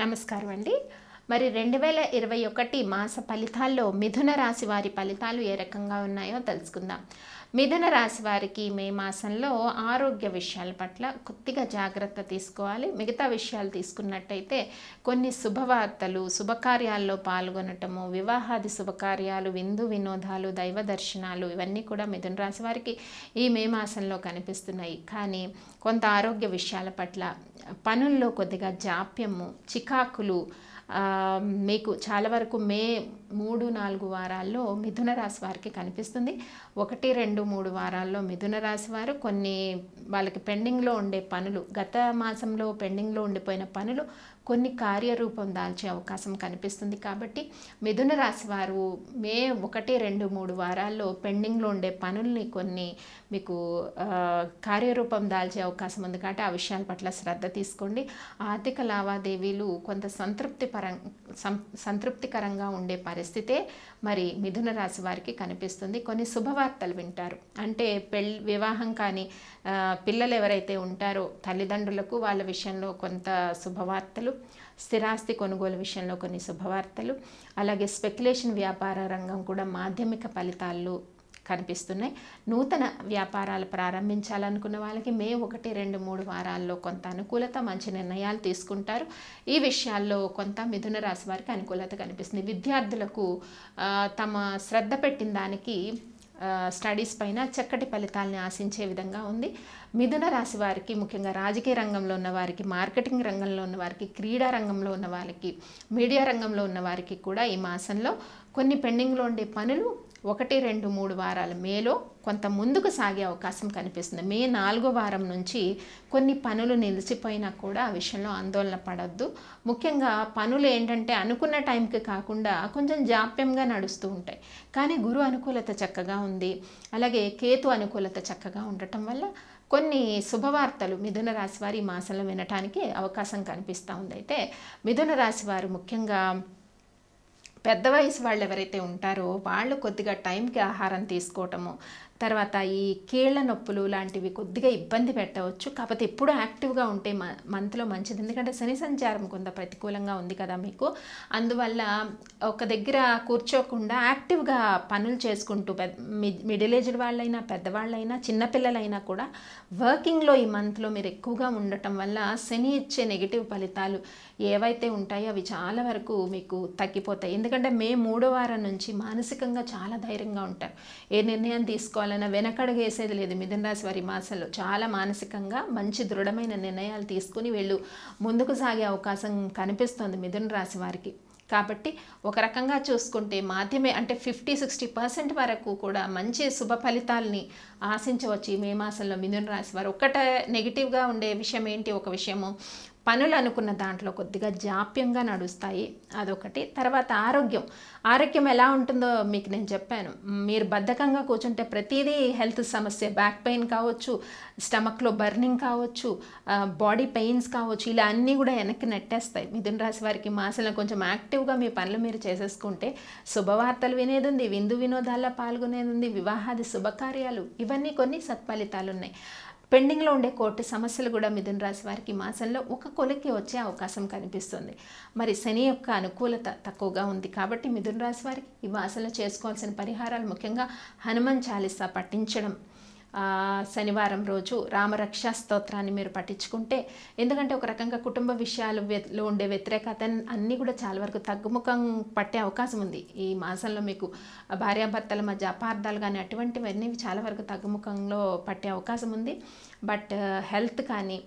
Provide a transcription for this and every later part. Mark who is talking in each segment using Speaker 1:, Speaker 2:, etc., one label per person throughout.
Speaker 1: నమస్కారం అండి మరి రెండు వేల ఇరవై ఒకటి మాస ఫలితాల్లో మిథున రాశి వారి ఫలితాలు ఏ రకంగా ఉన్నాయో తెలుసుకుందాం మిథున రాశి వారికి మే మాసంలో ఆరోగ్య విషయాల పట్ల కొద్దిగా జాగ్రత్త తీసుకోవాలి మిగతా విషయాలు తీసుకున్నట్టయితే కొన్ని శుభవార్తలు శుభకార్యాల్లో పాల్గొనటము వివాహాది శుభకార్యాలు విందు వినోదాలు దైవ దర్శనాలు ఇవన్నీ కూడా మిథున రాశి వారికి ఈ మే మాసంలో కనిపిస్తున్నాయి కానీ కొంత ఆరోగ్య విషయాల పట్ల పనుల్లో కొద్దిగా జాప్యము చికాకులు మీకు చాలా వరకు మే మూడు నాలుగు వారాల్లో మిథున రాశి వారికి కనిపిస్తుంది ఒకటి రెండు రెండు మూడు వారాల్లో మిథున రాశి వారు కొన్ని వాళ్ళకి పెండింగ్లో ఉండే పనులు గత మాసంలో పెండింగ్లో ఉండిపోయిన పనులు కొన్ని కార్యరూపం దాల్చే అవకాశం కనిపిస్తుంది కాబట్టి మిథున రాశి వారు మే ఒకటి రెండు మూడు వారాల్లో పెండింగ్లో ఉండే పనుల్ని కొన్ని మీకు కార్యరూపం దాల్చే అవకాశం ఉంది కాబట్టి ఆ విషయాల పట్ల శ్రద్ధ తీసుకోండి ఆర్థిక లావాదేవీలు కొంత సంతృప్తి పరం సంతృప్తికరంగా ఉండే పరిస్థితే మరి మిథున రాశి వారికి కనిపిస్తుంది కొన్ని శుభవార్తలు వింటారు అంటే పెళ్ వివాహం కానీ పిల్లలు ఎవరైతే ఉంటారో తల్లిదండ్రులకు వాళ్ళ విషయంలో కొంత శుభవార్తలు స్థిరాస్తి కొనుగోలు విషయంలో కొన్ని శుభవార్తలు అలాగే స్పెక్యులేషన్ వ్యాపార రంగం కూడా మాధ్యమిక ఫలితాలు కనిపిస్తున్నాయి నూతన వ్యాపారాలు ప్రారంభించాలనుకున్న వాళ్ళకి మే ఒకటి రెండు మూడు వారాల్లో కొంత అనుకూలత మంచి నిర్ణయాలు తీసుకుంటారు ఈ విషయాల్లో కొంత మిథున రాశి వారికి అనుకూలత కనిపిస్తుంది విద్యార్థులకు తమ శ్రద్ధ పెట్టిన దానికి స్టడీస్ పైన చక్కటి ఫలితాలని ఆశించే విధంగా ఉంది మిథున రాశి వారికి ముఖ్యంగా రాజకీయ రంగంలో ఉన్న వారికి మార్కెటింగ్ రంగంలో ఉన్న వారికి క్రీడా రంగంలో ఉన్న వారికి మీడియా రంగంలో ఉన్న వారికి కూడా ఈ మాసంలో కొన్ని పెండింగ్లో ఉండే పనులు ఒకటి రెండు మూడు వారాల మేలో కొంత ముందుకు సాగే అవకాశం కనిపిస్తుంది మే నాలుగో వారం నుంచి కొన్ని పనులు నిలిచిపోయినా కూడా ఆ విషయంలో ఆందోళన పడద్దు ముఖ్యంగా పనులు ఏంటంటే అనుకున్న టైంకి కాకుండా కొంచెం జాప్యంగా నడుస్తూ ఉంటాయి కానీ గురు అనుకూలత చక్కగా ఉంది అలాగే కేతు అనుకూలత చక్కగా ఉండటం వల్ల కొన్ని శుభవార్తలు మిథున రాశి వారి మాసంలో వినటానికి అవకాశం కనిపిస్తూ ఉంది అయితే మిథున రాశి వారు ముఖ్యంగా పెద్ద వయసు వాళ్ళు ఎవరైతే ఉంటారో వాళ్ళు కొద్దిగా టైంకి ఆహారం తీసుకోవటము తర్వాత ఈ కీళ్ల నొప్పులు లాంటివి కొద్దిగా ఇబ్బంది పెట్టవచ్చు కాకపోతే ఎప్పుడు యాక్టివ్గా ఉంటే మ మంత్లో మంచిది ఎందుకంటే శని సంచారం కొంత ప్రతికూలంగా ఉంది కదా మీకు అందువల్ల ఒక దగ్గర కూర్చోకుండా యాక్టివ్గా పనులు చేసుకుంటూ పెద్ద మిడిల్ ఏజ్డ్ వాళ్ళైనా పెద్దవాళ్ళైనా చిన్నపిల్లలైనా కూడా వర్కింగ్లో ఈ మంత్లో మీరు ఎక్కువగా ఉండటం వల్ల శని ఇచ్చే నెగిటివ్ ఫలితాలు ఏవైతే ఉంటాయో అవి చాలా వరకు మీకు తగ్గిపోతాయి ఎందుకంటే మే మూడో వారం నుంచి మానసికంగా చాలా ధైర్యంగా ఉంటారు ఏ నిర్ణయం తీసుకోవాలి తీసుకోవాలన్న వెనకడగేసేది లేదు మిథున రాశి వారి మాసంలో చాలా మానసికంగా మంచి దృఢమైన నిర్ణయాలు తీసుకుని వీళ్ళు ముందుకు సాగే అవకాశం కనిపిస్తోంది మిథున రాశి వారికి కాబట్టి ఒక రకంగా చూసుకుంటే మాధ్యమే అంటే ఫిఫ్టీ సిక్స్టీ పర్సెంట్ వరకు కూడా మంచి శుభ ఫలితాలని ఆశించవచ్చు ఈ మే మాసంలో మిథున రాశి వారు ఒక్కట నెగిటివ్గా ఉండే విషయం ఏంటి ఒక విషయము పనులు అనుకున్న దాంట్లో కొద్దిగా జాప్యంగా నడుస్తాయి అదొకటి తర్వాత ఆరోగ్యం ఆరోగ్యం ఎలా ఉంటుందో మీకు నేను చెప్పాను మీరు బద్ధకంగా కూర్చుంటే ప్రతిదీ హెల్త్ సమస్య బ్యాక్ పెయిన్ కావచ్చు స్టమక్లో బర్నింగ్ కావచ్చు బాడీ పెయిన్స్ కావచ్చు ఇలా అన్నీ కూడా వెనక్కి నెట్టేస్తాయి మిథున రాశి వారికి మాసంలో కొంచెం యాక్టివ్గా మీ పనులు మీరు చేసేసుకుంటే శుభవార్తలు వినేది ఉంది విందు వినోదాల్లో పాల్గొనేది ఉంది వివాహాది శుభకార్యాలు ఇవన్నీ కొన్ని సత్ఫలితాలు ఉన్నాయి పెండింగ్లో ఉండే కోర్టు సమస్యలు కూడా మిథున రాశి వారికి మాసంలో ఒక కొలిక్కి వచ్చే అవకాశం కనిపిస్తుంది మరి శని యొక్క అనుకూలత తక్కువగా ఉంది కాబట్టి మిథున రాశి వారికి ఈ మాసంలో చేసుకోవాల్సిన పరిహారాలు ముఖ్యంగా హనుమాన్ చాలీసా పఠించడం శనివారం రోజు రామరక్ష స్తోత్రాన్ని మీరు పఠించుకుంటే ఎందుకంటే ఒక రకంగా కుటుంబ విషయాలలో ఉండే వ్యతిరేకత అన్నీ కూడా చాలా వరకు తగ్గుముఖం పట్టే అవకాశం ఉంది ఈ మాసంలో మీకు భార్యాభర్తల మధ్య అపార్థాలు కానీ అటువంటివన్నీ చాలా వరకు తగ్గుముఖంలో పట్టే అవకాశం ఉంది బట్ హెల్త్ కానీ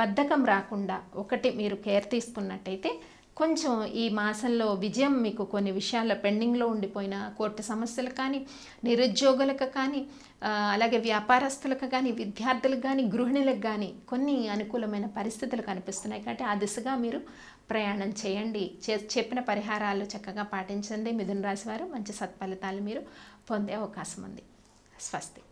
Speaker 1: బద్ధకం రాకుండా ఒకటి మీరు కేర్ తీసుకున్నట్టయితే కొంచెం ఈ మాసంలో విజయం మీకు కొన్ని విషయాల పెండింగ్లో ఉండిపోయిన కోర్టు సమస్యలు కానీ నిరుద్యోగులకు కానీ అలాగే వ్యాపారస్తులకు కానీ విద్యార్థులకు కానీ గృహిణులకు కానీ కొన్ని అనుకూలమైన పరిస్థితులు కనిపిస్తున్నాయి కాబట్టి ఆ దిశగా మీరు ప్రయాణం చేయండి చెప్పిన పరిహారాలు చక్కగా పాటించండి మిథున రాశి వారు మంచి సత్ఫలితాలు మీరు పొందే అవకాశం ఉంది స్వస్తి